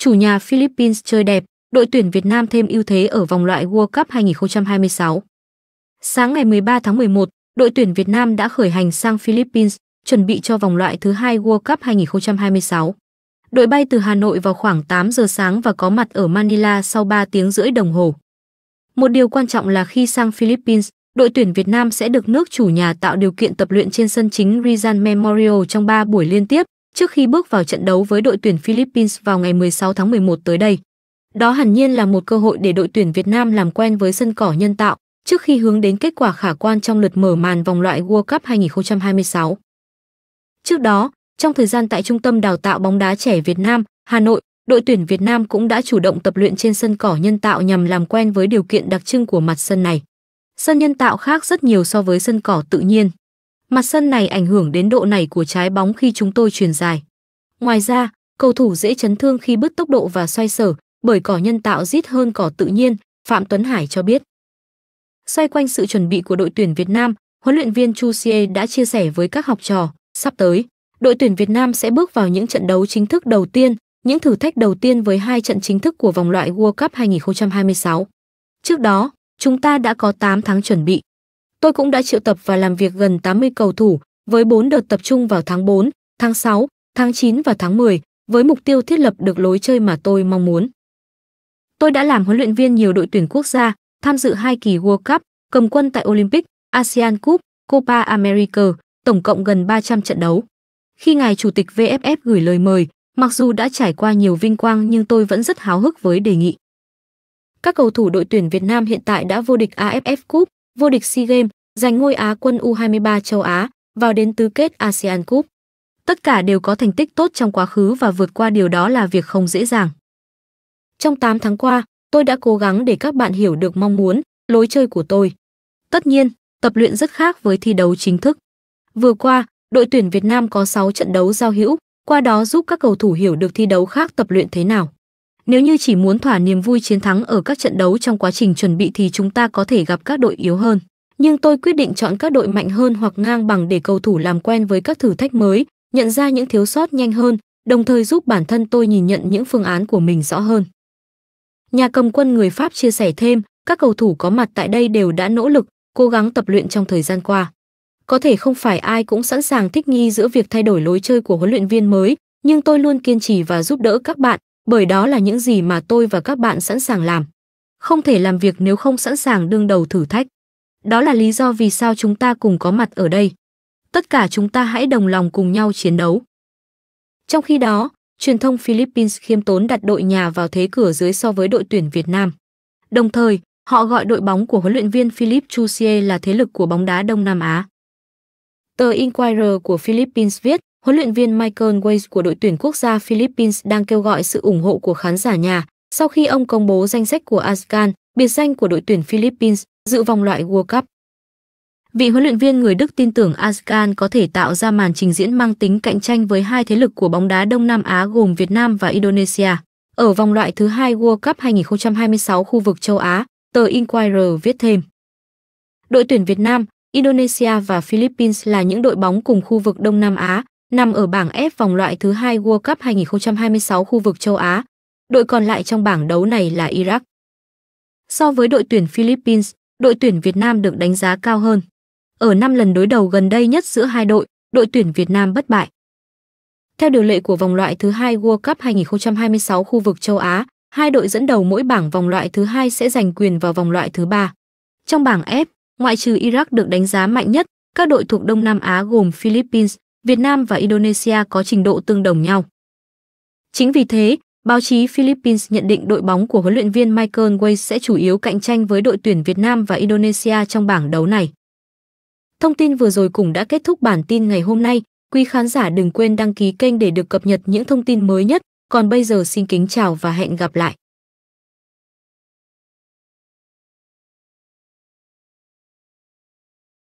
Chủ nhà Philippines chơi đẹp, đội tuyển Việt Nam thêm ưu thế ở vòng loại World Cup 2026. Sáng ngày 13 tháng 11, đội tuyển Việt Nam đã khởi hành sang Philippines, chuẩn bị cho vòng loại thứ hai World Cup 2026. Đội bay từ Hà Nội vào khoảng 8 giờ sáng và có mặt ở Manila sau 3 tiếng rưỡi đồng hồ. Một điều quan trọng là khi sang Philippines, đội tuyển Việt Nam sẽ được nước chủ nhà tạo điều kiện tập luyện trên sân chính Rizal Memorial trong 3 buổi liên tiếp, trước khi bước vào trận đấu với đội tuyển Philippines vào ngày 16 tháng 11 tới đây. Đó hẳn nhiên là một cơ hội để đội tuyển Việt Nam làm quen với sân cỏ nhân tạo trước khi hướng đến kết quả khả quan trong lượt mở màn vòng loại World Cup 2026. Trước đó, trong thời gian tại Trung tâm Đào tạo bóng đá trẻ Việt Nam, Hà Nội, đội tuyển Việt Nam cũng đã chủ động tập luyện trên sân cỏ nhân tạo nhằm làm quen với điều kiện đặc trưng của mặt sân này. Sân nhân tạo khác rất nhiều so với sân cỏ tự nhiên. Mặt sân này ảnh hưởng đến độ này của trái bóng khi chúng tôi truyền dài. Ngoài ra, cầu thủ dễ chấn thương khi bứt tốc độ và xoay sở, bởi cỏ nhân tạo rít hơn cỏ tự nhiên, Phạm Tuấn Hải cho biết. Xoay quanh sự chuẩn bị của đội tuyển Việt Nam, huấn luyện viên Chu Sie đã chia sẻ với các học trò, sắp tới, đội tuyển Việt Nam sẽ bước vào những trận đấu chính thức đầu tiên, những thử thách đầu tiên với hai trận chính thức của vòng loại World Cup 2026. Trước đó, chúng ta đã có 8 tháng chuẩn bị tôi cũng đã triệu tập và làm việc gần 80 cầu thủ với 4 đợt tập trung vào tháng 4, tháng 6, tháng 9 và tháng 10 với mục tiêu thiết lập được lối chơi mà tôi mong muốn. Tôi đã làm huấn luyện viên nhiều đội tuyển quốc gia, tham dự hai kỳ World Cup, cầm quân tại Olympic, ASEAN Cup, Copa America, tổng cộng gần 300 trận đấu. Khi ngài chủ tịch VFF gửi lời mời, mặc dù đã trải qua nhiều vinh quang nhưng tôi vẫn rất háo hức với đề nghị. Các cầu thủ đội tuyển Việt Nam hiện tại đã vô địch AFF Cup, vô địch SEA Games, giành ngôi Á quân U23 châu Á, vào đến tứ kết ASEAN Cup. Tất cả đều có thành tích tốt trong quá khứ và vượt qua điều đó là việc không dễ dàng. Trong 8 tháng qua, tôi đã cố gắng để các bạn hiểu được mong muốn, lối chơi của tôi. Tất nhiên, tập luyện rất khác với thi đấu chính thức. Vừa qua, đội tuyển Việt Nam có 6 trận đấu giao hữu, qua đó giúp các cầu thủ hiểu được thi đấu khác tập luyện thế nào. Nếu như chỉ muốn thỏa niềm vui chiến thắng ở các trận đấu trong quá trình chuẩn bị thì chúng ta có thể gặp các đội yếu hơn. Nhưng tôi quyết định chọn các đội mạnh hơn hoặc ngang bằng để cầu thủ làm quen với các thử thách mới, nhận ra những thiếu sót nhanh hơn, đồng thời giúp bản thân tôi nhìn nhận những phương án của mình rõ hơn. Nhà cầm quân người Pháp chia sẻ thêm, các cầu thủ có mặt tại đây đều đã nỗ lực, cố gắng tập luyện trong thời gian qua. Có thể không phải ai cũng sẵn sàng thích nghi giữa việc thay đổi lối chơi của huấn luyện viên mới, nhưng tôi luôn kiên trì và giúp đỡ các bạn, bởi đó là những gì mà tôi và các bạn sẵn sàng làm. Không thể làm việc nếu không sẵn sàng đương đầu thử thách. Đó là lý do vì sao chúng ta cùng có mặt ở đây. Tất cả chúng ta hãy đồng lòng cùng nhau chiến đấu. Trong khi đó, truyền thông Philippines khiêm tốn đặt đội nhà vào thế cửa dưới so với đội tuyển Việt Nam. Đồng thời, họ gọi đội bóng của huấn luyện viên Philip Chusie là thế lực của bóng đá Đông Nam Á. Tờ Inquirer của Philippines viết, huấn luyện viên Michael Weiss của đội tuyển quốc gia Philippines đang kêu gọi sự ủng hộ của khán giả nhà sau khi ông công bố danh sách của ASEAN, biệt danh của đội tuyển Philippines, dự vòng loại World Cup. Vị huấn luyện viên người Đức tin tưởng ASEAN có thể tạo ra màn trình diễn mang tính cạnh tranh với hai thế lực của bóng đá Đông Nam Á gồm Việt Nam và Indonesia. Ở vòng loại thứ hai World Cup 2026 khu vực châu Á, tờ Inquirer viết thêm. Đội tuyển Việt Nam, Indonesia và Philippines là những đội bóng cùng khu vực Đông Nam Á, nằm ở bảng F vòng loại thứ hai World Cup 2026 khu vực châu Á. Đội còn lại trong bảng đấu này là Iraq. So với đội tuyển Philippines, đội tuyển Việt Nam được đánh giá cao hơn. Ở 5 lần đối đầu gần đây nhất giữa hai đội, đội tuyển Việt Nam bất bại. Theo điều lệ của vòng loại thứ hai World Cup 2026 khu vực châu Á, hai đội dẫn đầu mỗi bảng vòng loại thứ hai sẽ giành quyền vào vòng loại thứ ba. Trong bảng F, ngoại trừ Iraq được đánh giá mạnh nhất, các đội thuộc Đông Nam Á gồm Philippines, Việt Nam và Indonesia có trình độ tương đồng nhau. Chính vì thế, báo chí Philippines nhận định đội bóng của huấn luyện viên Michael Way sẽ chủ yếu cạnh tranh với đội tuyển Việt Nam và Indonesia trong bảng đấu này. Thông tin vừa rồi cũng đã kết thúc bản tin ngày hôm nay. Quý khán giả đừng quên đăng ký kênh để được cập nhật những thông tin mới nhất. Còn bây giờ xin kính chào và hẹn gặp lại.